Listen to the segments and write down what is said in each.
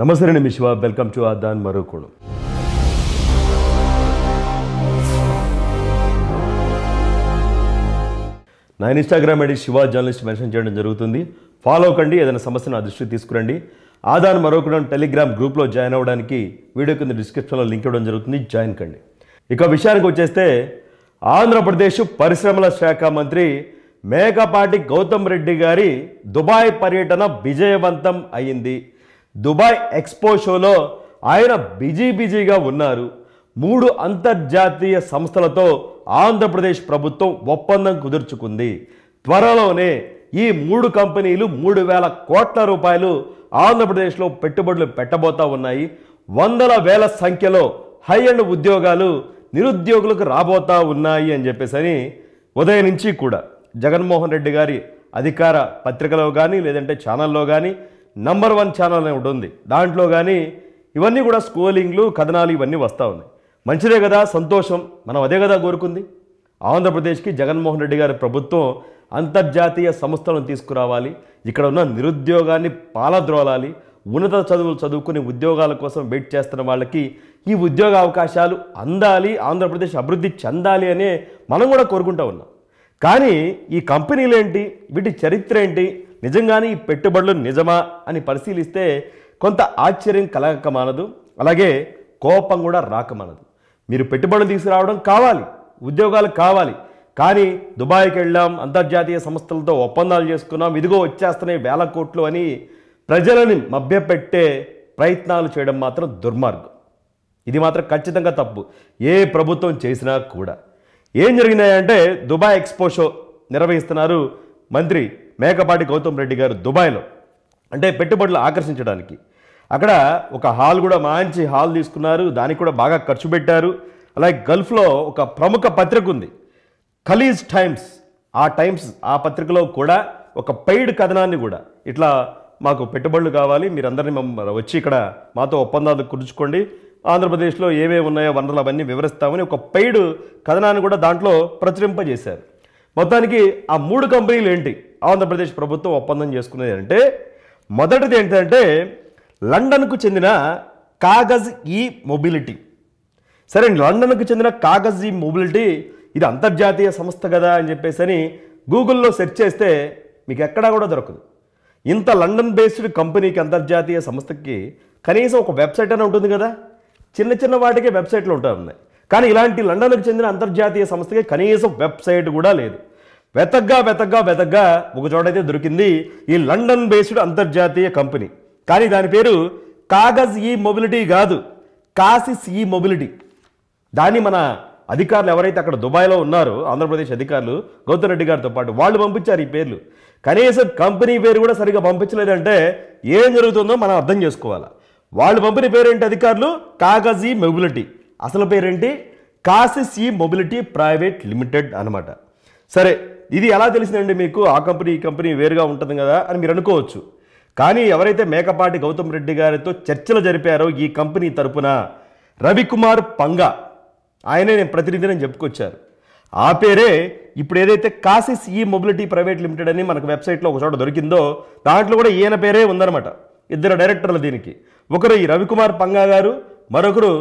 ನಮಸ್ತೆ ನಿಮಿಷ welcome to ಆದಾನ್ ಮರುಕೋಳು నా Instagram ID Shiva journalist mention చేయడం జరుగుతుంది ఫాలో కండి ఏదైనా సమస్యను నా దృష్టికి తీసుకురండి ఆదాన్ మరొకడం టెలిగ్రామ్ గ్రూప్లో జాయిన్ అవ్వడానికి వీడియో కింద డిస్క్రిప్షన్లో లింక్ ఇవ్వడం జరుగుతుంది జాయిన్ కండి ఇక విషయానికి వచ్చేస్తే ఆంధ్రప్రదేశ్ పరిశ్రమల శాఖ మంత్రి మేకపాటి గౌతమ్ రెడ్డి గారి దుబాయ్ పర్యటన విజయవంతం అయింది దుబాయ్ ఎక్స్పో షోలో ఆయన బిజీ బిజీగా ఉన్నారు మూడు అంతర్జాతీయ సంస్థలతో ఆంధ్రప్రదేశ్ ప్రభుత్వం ఒప్పందం కుదుర్చుకుంది త్వరలోనే ఈ మూడు కంపెనీలు మూడు వేల కోట్ల రూపాయలు ఆంధ్రప్రదేశ్లో పెట్టుబడులు పెట్టబోతా ఉన్నాయి వందల వేల సంఖ్యలో హై అండ్ ఉద్యోగాలు నిరుద్యోగులకు రాబోతా ఉన్నాయి అని చెప్పేసి ఉదయం నుంచి కూడా జగన్మోహన్ రెడ్డి గారి అధికార పత్రికలో కానీ లేదంటే ఛానల్లో కానీ నంబర్ వన్ ఛానల్ అని ఒకటి ఉంది దాంట్లో కానీ ఇవన్నీ కూడా స్కోలింగ్లు కథనాలు ఇవన్నీ వస్తూ ఉన్నాయి మంచిదే కదా సంతోషం మనం అదే కదా కోరుకుంది ఆంధ్రప్రదేశ్కి జగన్మోహన్ రెడ్డి గారి ప్రభుత్వం అంతర్జాతీయ సంస్థలను తీసుకురావాలి ఇక్కడ ఉన్న నిరుద్యోగాన్ని పాలద్రోలాలి ఉన్నత చదువులు చదువుకుని ఉద్యోగాల కోసం వెయిట్ చేస్తున్న వాళ్ళకి ఈ ఉద్యోగ అవకాశాలు అందాలి ఆంధ్రప్రదేశ్ అభివృద్ధి చెందాలి అనే మనం కూడా కోరుకుంటా ఉన్నాం కానీ ఈ కంపెనీలేంటి వీటి చరిత్ర ఏంటి నిజంగానే ఈ పెట్టుబడులు నిజమా అని పరిశీలిస్తే కొంత ఆశ్చర్యం కలగక మానదు అలాగే కోపం కూడా రాకమానదు మీరు పెట్టుబడులు తీసుకురావడం కావాలి ఉద్యోగాలు కావాలి కానీ దుబాయ్కి వెళ్ళాం అంతర్జాతీయ సంస్థలతో ఒప్పందాలు చేసుకున్నాం ఇదిగో వచ్చేస్తున్నాయి వేల కోట్లు అని ప్రజలని మభ్యపెట్టే ప్రయత్నాలు చేయడం మాత్రం దుర్మార్గం ఇది మాత్రం ఖచ్చితంగా తప్పు ఏ ప్రభుత్వం చేసినా కూడా ఏం జరిగినాయంటే దుబాయ్ ఎక్స్పో షో నిర్వహిస్తున్నారు మంత్రి మేకపాటి గౌతమ్ రెడ్డి గారు దుబాయ్లో అంటే పెట్టుబడులు ఆకర్షించడానికి అక్కడ ఒక హాల్ కూడా మంచి హాల్ తీసుకున్నారు దానికి కూడా బాగా ఖర్చు పెట్టారు అలాగే గల్ఫ్లో ఒక ప్రముఖ పత్రిక ఉంది ఖలీజ్ టైమ్స్ ఆ టైమ్స్ ఆ పత్రికలో కూడా ఒక పెయిడ్ కథనాన్ని కూడా ఇట్లా మాకు పెట్టుబడులు కావాలి మీరందరినీ మమ్మల్ని వచ్చి ఇక్కడ మాతో ఒప్పందాలు కుదుర్చుకోండి ఆంధ్రప్రదేశ్లో ఏవే ఉన్నాయో వనరులు అవన్నీ వివరిస్తామని ఒక పెయిడ్ కథనాన్ని కూడా దాంట్లో ప్రచురింపజేశారు మొత్తానికి ఆ మూడు కంపెనీలు ఏంటి ఆంధ్రప్రదేశ్ ప్రభుత్వం ఒప్పందం చేసుకునేది అంటే మొదటిది ఏంటంటే లండన్కు చెందిన కాగజ్ ఈ మొబిలిటీ సరే లండన్కు చెందిన కాగజ్ ఈ మొబిలిటీ ఇది అంతర్జాతీయ సంస్థ కదా అని చెప్పేసి అని గూగుల్లో సెర్చ్ చేస్తే మీకు ఎక్కడా కూడా దొరకదు ఇంత లండన్ బేస్డ్ కంపెనీకి అంతర్జాతీయ సంస్థకి కనీసం ఒక వెబ్సైట్ అనే ఉంటుంది కదా చిన్న చిన్న వాటికే వెబ్సైట్లు ఉంటాయి కానీ ఇలాంటి లండన్కు చెందిన అంతర్జాతీయ సంస్థకి కనీసం వెబ్సైట్ కూడా లేదు వెతగ్గా వెతగ్గా వెతగ్గా ఒక చోటైతే దొరికింది ఈ లండన్ బేస్డ్ అంతర్జాతీయ కంపెనీ కానీ దాని పేరు కాగజ్ ఈ మొబిలిటీ కాదు కాసిస్ ఈ మొబిలిటీ దాన్ని మన అధికారులు ఎవరైతే అక్కడ దుబాయ్లో ఉన్నారో ఆంధ్రప్రదేశ్ అధికారులు గౌతమ్ రెడ్డి గారితో పాటు వాళ్ళు పంపించారు ఈ పేర్లు కనీసం కంపెనీ పేరు కూడా సరిగా పంపించలేదంటే ఏం జరుగుతుందో మనం అర్థం చేసుకోవాలి వాళ్ళు పంపిన పేరేంటి అధికారులు కాగజ్ ఈ మొబిలిటీ అసలు పేరేంటి కాసిస్ ఈ మొబిలిటీ ప్రైవేట్ లిమిటెడ్ అనమాట సరే ఇది ఎలా తెలిసిందండి మీకు ఆ కంపెనీ ఈ కంపెనీ వేరుగా ఉంటుంది కదా అని మీరు అనుకోవచ్చు కానీ ఎవరైతే మేకపాటి గౌతమ్ రెడ్డి గారితో చర్చలు జరిపారో ఈ కంపెనీ తరపున రవికుమార్ పంగా ఆయనే నేను ప్రతినిధిని చెప్పుకొచ్చారు ఆ పేరే ఇప్పుడు ఏదైతే కాసిస్ ఈ మొబిలిటీ ప్రైవేట్ లిమిటెడ్ అని మనకు వెబ్సైట్లో ఒక చోట దొరికిందో దాంట్లో కూడా ఈయన పేరే ఉందన్నమాట ఇద్దరు డైరెక్టర్లు దీనికి ఒకరు ఈ రవికుమార్ పంగా గారు మరొకరు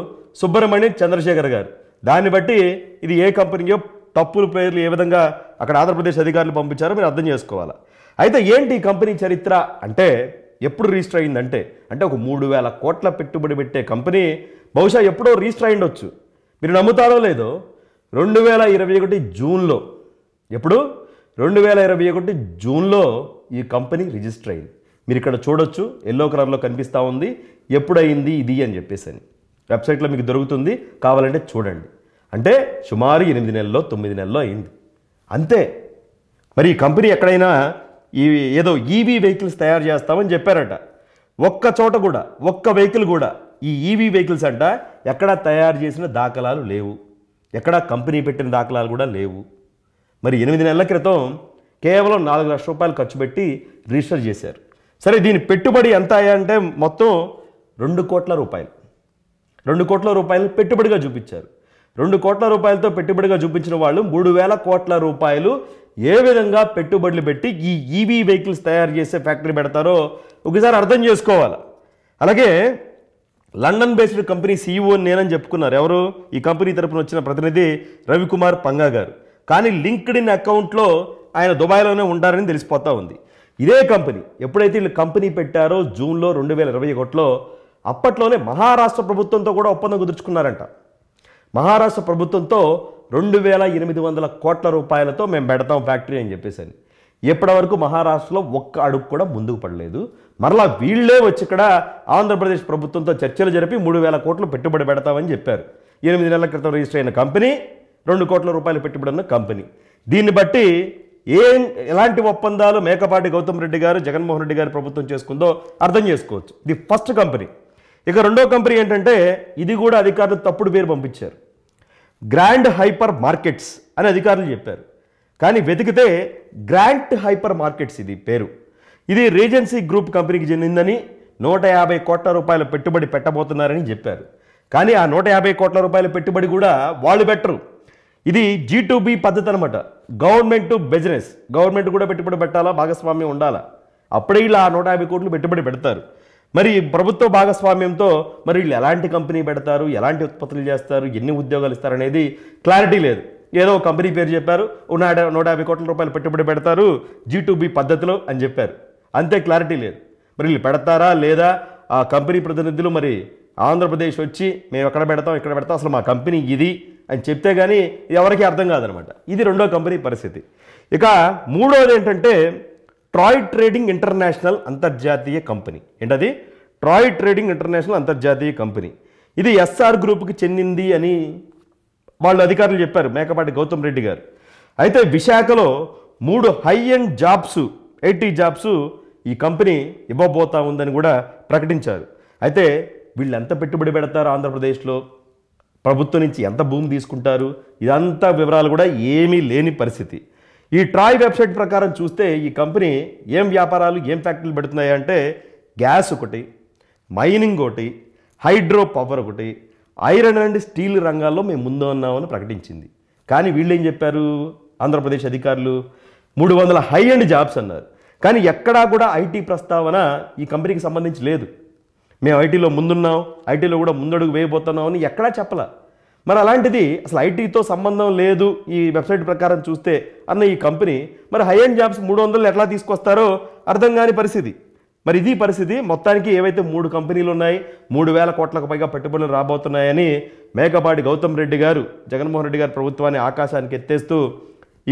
సుబ్రహ్మణ్యం చంద్రశేఖర్ గారు దాన్ని బట్టి ఇది ఏ కంపెనీయో తప్పుల పేర్లు ఏ విధంగా అక్కడ ఆంధ్రప్రదేశ్ అధికారులు పంపించారో మీరు అర్థం చేసుకోవాలి అయితే ఏంటి ఈ కంపెనీ చరిత్ర అంటే ఎప్పుడు రిజిస్టర్ అయిందంటే అంటే ఒక మూడు వేల కోట్ల పెట్టుబడి పెట్టే కంపెనీ బహుశా ఎప్పుడో రిజిస్టర్ ఉండొచ్చు మీరు నమ్ముతారో లేదో రెండు వేల ఇరవై ఒకటి జూన్లో ఎప్పుడు రెండు వేల ఇరవై ఒకటి జూన్లో ఈ కంపెనీ రిజిస్టర్ అయింది మీరు ఇక్కడ చూడొచ్చు ఎల్లో కలర్లో కనిపిస్తూ ఉంది ఎప్పుడైంది ఇది అని చెప్పేసి అని వెబ్సైట్లో మీకు దొరుకుతుంది కావాలంటే చూడండి అంటే సుమారు ఎనిమిది నెలల్లో తొమ్మిది నెలల్లో అయింది అంతే మరి ఈ కంపెనీ ఎక్కడైనా ఈ ఏదో ఈవీ e వెహికల్స్ తయారు చేస్తామని చెప్పారట ఒక్క చోట కూడా ఒక్క వెహికల్ కూడా ఈ ఈవీ e వెహికల్స్ అంట ఎక్కడ తయారు చేసిన దాఖలాలు లేవు ఎక్కడా కంపెనీ పెట్టిన దాఖలాలు కూడా లేవు మరి ఎనిమిది నెలల క్రితం కేవలం నాలుగు లక్షల రూపాయలు ఖర్చు పెట్టి రిజిస్టర్ చేశారు సరే దీని పెట్టుబడి ఎంత అంటే మొత్తం రెండు కోట్ల రూపాయలు రెండు కోట్ల రూపాయలు పెట్టుబడిగా చూపించారు రెండు కోట్ల రూపాయలతో పెట్టుబడిగా చూపించిన వాళ్ళు మూడు వేల కోట్ల రూపాయలు ఏ విధంగా పెట్టుబడులు పెట్టి ఈ ఈవీ e వెహికల్స్ తయారు చేసే ఫ్యాక్టరీ పెడతారో ఒకసారి అర్థం చేసుకోవాలి అలాగే లండన్ బేస్డ్ కంపెనీ సీఈఓ నేనని చెప్పుకున్నారు ఎవరు ఈ కంపెనీ తరపున వచ్చిన ప్రతినిధి రవికుమార్ పంగా గారు కానీ లింక్డ్ ఇన్ అకౌంట్లో ఆయన దుబాయ్లోనే ఉంటారని తెలిసిపోతూ ఉంది ఇదే కంపెనీ ఎప్పుడైతే వీళ్ళు కంపెనీ పెట్టారో జూన్లో రెండు వేల ఇరవై ఒకటిలో అప్పట్లోనే మహారాష్ట్ర ప్రభుత్వంతో కూడా ఒప్పందం కుదుర్చుకున్నారంట మహారాష్ట్ర ప్రభుత్వంతో రెండు వేల ఎనిమిది వందల కోట్ల రూపాయలతో మేము పెడతాం ఫ్యాక్టరీ అని చెప్పేసి ఇప్పటి వరకు మహారాష్ట్రలో ఒక్క అడుగు కూడా ముందుకు పడలేదు మరలా వీళ్ళే వచ్చి ఇక్కడ ఆంధ్రప్రదేశ్ ప్రభుత్వంతో చర్చలు జరిపి మూడు వేల కోట్లు పెట్టుబడి పెడతామని చెప్పారు ఎనిమిది నెలల క్రితం రిజిస్టర్ అయిన కంపెనీ రెండు కోట్ల రూపాయలు పెట్టుబడి ఉన్న కంపెనీ దీన్ని బట్టి ఏం ఎలాంటి ఒప్పందాలు మేకపాటి గౌతమ్ రెడ్డి గారు జగన్మోహన్ రెడ్డి గారు ప్రభుత్వం చేసుకుందో అర్థం చేసుకోవచ్చు ది ఫస్ట్ కంపెనీ ఇక రెండో కంపెనీ ఏంటంటే ఇది కూడా అధికారులు తప్పుడు పేరు పంపించారు గ్రాండ్ హైపర్ మార్కెట్స్ అని అధికారులు చెప్పారు కానీ వెతికితే గ్రాండ్ హైపర్ మార్కెట్స్ ఇది పేరు ఇది రీజెన్సీ గ్రూప్ కంపెనీకి చెందిందని నూట యాభై కోట్ల రూపాయల పెట్టుబడి పెట్టబోతున్నారని చెప్పారు కానీ ఆ నూట యాభై కోట్ల రూపాయల పెట్టుబడి కూడా వాళ్ళు పెట్టరు ఇది జీ టు బి పద్ధతి అనమాట గవర్నమెంట్ బిజినెస్ గవర్నమెంట్ కూడా పెట్టుబడి పెట్టాలా భాగస్వామ్యం ఉండాలా అప్పుడే ఇలా ఆ నూట యాభై కోట్లు పెట్టుబడి పెడతారు మరి ప్రభుత్వ భాగస్వామ్యంతో మరి వీళ్ళు ఎలాంటి కంపెనీ పెడతారు ఎలాంటి ఉత్పత్తులు చేస్తారు ఎన్ని ఉద్యోగాలు ఇస్తారు అనేది క్లారిటీ లేదు ఏదో కంపెనీ పేరు చెప్పారు నూట నూట యాభై కోట్ల రూపాయలు పెట్టుబడి పెడతారు జీ టు బి పద్ధతిలో అని చెప్పారు అంతే క్లారిటీ లేదు మరి వీళ్ళు పెడతారా లేదా ఆ కంపెనీ ప్రతినిధులు మరి ఆంధ్రప్రదేశ్ వచ్చి మేము ఎక్కడ పెడతాం ఇక్కడ పెడతాం అసలు మా కంపెనీ ఇది అని చెప్తే కానీ ఎవరికి అర్థం కాదనమాట ఇది రెండో కంపెనీ పరిస్థితి ఇక మూడోది ఏంటంటే ట్రాయ్ ట్రేడింగ్ ఇంటర్నేషనల్ అంతర్జాతీయ కంపెనీ ఏంటది ట్రాయ్ ట్రేడింగ్ ఇంటర్నేషనల్ అంతర్జాతీయ కంపెనీ ఇది ఎస్ఆర్ గ్రూప్కి చెందింది అని వాళ్ళు అధికారులు చెప్పారు మేకపాటి గౌతమ్ రెడ్డి గారు అయితే విశాఖలో మూడు high end jobs eighty jobs ఈ కంపెనీ ఇవ్వబోతా ఉందని కూడా ప్రకటించారు అయితే వీళ్ళు ఎంత పెట్టుబడి పెడతారు ఆంధ్రప్రదేశ్లో ప్రభుత్వం నుంచి ఎంత భూమి తీసుకుంటారు ఇదంతా వివరాలు కూడా ఏమీ లేని పరిస్థితి ఈ ట్రాయ్ వెబ్సైట్ ప్రకారం చూస్తే ఈ కంపెనీ ఏం వ్యాపారాలు ఏం ఫ్యాక్టరీలు పెడుతున్నాయి అంటే గ్యాస్ ఒకటి మైనింగ్ ఒకటి హైడ్రో పవర్ ఒకటి ఐరన్ అండ్ స్టీల్ రంగాల్లో మేము ముందు ఉన్నామని ప్రకటించింది కానీ వీళ్ళు ఏం చెప్పారు ఆంధ్రప్రదేశ్ అధికారులు మూడు వందల హై అండ్ జాబ్స్ అన్నారు కానీ ఎక్కడా కూడా ఐటీ ప్రస్తావన ఈ కంపెనీకి సంబంధించి లేదు మేము ఐటీలో ముందున్నాం ఐటీలో కూడా ముందడుగు వేయబోతున్నాం అని ఎక్కడా చెప్పలే మరి అలాంటిది అసలు ఐటీతో సంబంధం లేదు ఈ వెబ్సైట్ ప్రకారం చూస్తే అన్న ఈ కంపెనీ మరి హై అండ్ జాబ్స్ మూడు వందలు ఎట్లా తీసుకొస్తారో అర్థం కాని పరిస్థితి మరి ఇది పరిస్థితి మొత్తానికి ఏవైతే మూడు కంపెనీలు ఉన్నాయి మూడు వేల కోట్లకు పైగా పెట్టుబడులు రాబోతున్నాయని మేకపాటి గౌతమ్ రెడ్డి గారు జగన్మోహన్ రెడ్డి గారు ప్రభుత్వాన్ని ఆకాశానికి ఎత్తేస్తూ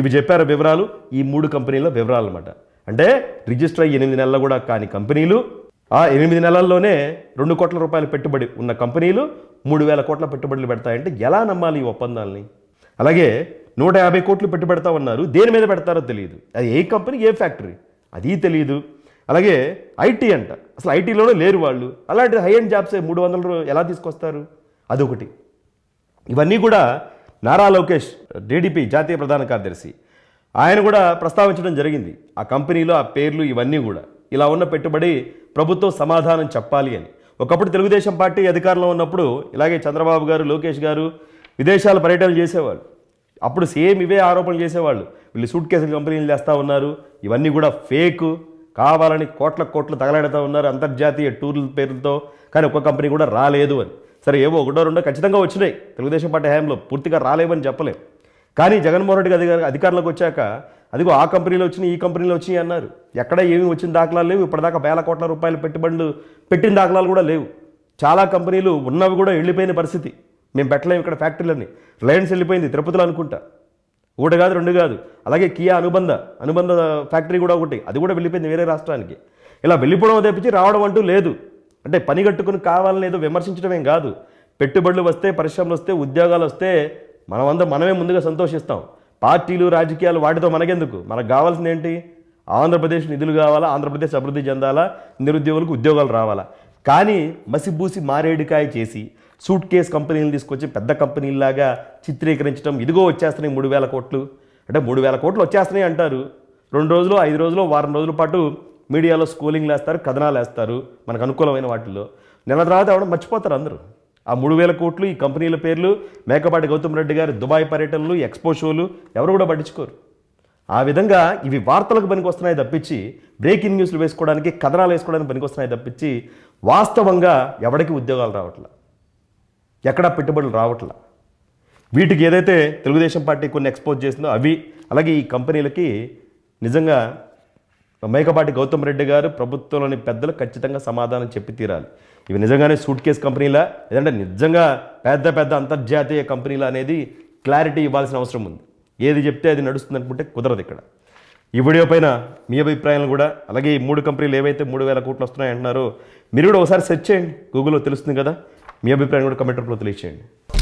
ఇవి చెప్పారు వివరాలు ఈ మూడు కంపెనీల వివరాలు అనమాట అంటే రిజిస్టర్ అయ్యి ఎనిమిది నెలలు కూడా కాని కంపెనీలు ఆ ఎనిమిది నెలల్లోనే రెండు కోట్ల రూపాయల పెట్టుబడి ఉన్న కంపెనీలు మూడు వేల కోట్ల పెట్టుబడులు పెడతాయంటే ఎలా నమ్మాలి ఈ ఒప్పందాలని అలాగే నూట యాభై కోట్లు పెట్టుబడతా ఉన్నారు దేని మీద పెడతారో తెలియదు అది ఏ కంపెనీ ఏ ఫ్యాక్టరీ అది తెలియదు అలాగే ఐటీ అంట అసలు ఐటీలోనే లేరు వాళ్ళు అలాంటి హై అండ్ జాబ్స్ మూడు వందలు ఎలా తీసుకొస్తారు అదొకటి ఇవన్నీ కూడా నారా లోకేష్ డీడీపీ జాతీయ ప్రధాన కార్యదర్శి ఆయన కూడా ప్రస్తావించడం జరిగింది ఆ కంపెనీలో ఆ పేర్లు ఇవన్నీ కూడా ఇలా ఉన్న పెట్టుబడి ప్రభుత్వం సమాధానం చెప్పాలి అని ఒకప్పుడు తెలుగుదేశం పార్టీ అధికారంలో ఉన్నప్పుడు ఇలాగే చంద్రబాబు గారు లోకేష్ గారు విదేశాల పర్యటనలు చేసేవాళ్ళు అప్పుడు సేమ్ ఇవే ఆరోపణలు చేసేవాళ్ళు వీళ్ళు సూట్ కేసులు కంపెనీలు చేస్తూ ఉన్నారు ఇవన్నీ కూడా ఫేక్ కావాలని కోట్ల కోట్లు తగలాడుతూ ఉన్నారు అంతర్జాతీయ టూర్ల పేరుతో కానీ ఒక్క కంపెనీ కూడా రాలేదు అని సరే ఏవో ఒకటో రెండో ఖచ్చితంగా వచ్చినాయి తెలుగుదేశం పార్టీ హయాంలో పూర్తిగా రాలేవని చెప్పలేము కానీ జగన్మోహన్ రెడ్డి అధికారంలోకి వచ్చాక అదిగో ఆ కంపెనీలో వచ్చినాయి ఈ కంపెనీలో వచ్చినాయి అన్నారు ఎక్కడ ఏమి వచ్చిన దాఖలాలు లేవు ఇప్పటిదాకా వేల కోట్ల రూపాయల పెట్టుబడులు పెట్టిన దాఖలాలు కూడా లేవు చాలా కంపెనీలు ఉన్నవి కూడా వెళ్ళిపోయిన పరిస్థితి మేము పెట్టలేము ఇక్కడ ఫ్యాక్టరీలని రిలయన్స్ వెళ్ళిపోయింది తిరుపతిలో అనుకుంటా ఒకటి కాదు రెండు కాదు అలాగే కియా అనుబంధ అనుబంధ ఫ్యాక్టరీ కూడా ఒకటి అది కూడా వెళ్ళిపోయింది వేరే రాష్ట్రానికి ఇలా వెళ్ళిపోవడం తెప్పించి రావడం అంటూ లేదు అంటే పని కట్టుకుని కావాలని ఏదో విమర్శించడమేం కాదు పెట్టుబడులు వస్తే పరిశ్రమలు వస్తే ఉద్యోగాలు వస్తే మనమందరం మనమే ముందుగా సంతోషిస్తాం పార్టీలు రాజకీయాలు వాటితో మనకెందుకు మనకు కావాల్సింది ఏంటి ఆంధ్రప్రదేశ్ నిధులు కావాలా ఆంధ్రప్రదేశ్ అభివృద్ధి చెందాలా నిరుద్యోగులకు ఉద్యోగాలు రావాలా కానీ మసిబూసి మారేడుకాయ చేసి సూట్ కేస్ కంపెనీలు తీసుకొచ్చి పెద్ద కంపెనీలాగా చిత్రీకరించడం ఇదిగో వచ్చేస్తున్నాయి మూడు వేల కోట్లు అంటే మూడు వేల కోట్లు వచ్చేస్తున్నాయి అంటారు రెండు రోజులు ఐదు రోజులు వారం రోజుల పాటు మీడియాలో స్కూలింగ్లు వేస్తారు కథనాలు వేస్తారు మనకు అనుకూలమైన వాటిల్లో నెల తర్వాత అవడం మర్చిపోతారు అందరూ ఆ మూడు వేల కోట్లు ఈ కంపెనీల పేర్లు మేకపాటి గౌతమ్ రెడ్డి గారి దుబాయ్ పర్యటనలు ఎక్స్పో షోలు ఎవరు కూడా పట్టించుకోరు ఆ విధంగా ఇవి వార్తలకు పనికొస్తున్నాయి తప్పించి బ్రేకింగ్ న్యూస్లు వేసుకోవడానికి కథనాలు వేసుకోవడానికి పనికొస్తున్నాయి తప్పించి వాస్తవంగా ఎవరికి ఉద్యోగాలు రావట్లే ఎక్కడా పెట్టుబడులు రావట్ల వీటికి ఏదైతే తెలుగుదేశం పార్టీ కొన్ని ఎక్స్పోజ్ చేసిందో అవి అలాగే ఈ కంపెనీలకి నిజంగా మేకపాటి గౌతమ్ రెడ్డి గారు ప్రభుత్వంలోని పెద్దలు ఖచ్చితంగా సమాధానం చెప్పి తీరాలి ఇవి నిజంగానే సూట్ కేస్ కంపెనీలా లేదంటే నిజంగా పెద్ద పెద్ద అంతర్జాతీయ కంపెనీలా అనేది క్లారిటీ ఇవ్వాల్సిన అవసరం ఉంది ఏది చెప్తే అది నడుస్తుంది అనుకుంటే కుదరదు ఇక్కడ ఈ వీడియో పైన మీ అభిప్రాయాలు కూడా అలాగే ఈ మూడు కంపెనీలు ఏవైతే మూడు వేల కోట్లు వస్తున్నాయి అంటున్నారో మీరు కూడా ఒకసారి సెర్చ్ చేయండి గూగుల్లో తెలుస్తుంది కదా మీ అభిప్రాయం కూడా కమెంట్ రూపంలో తెలియచేయండి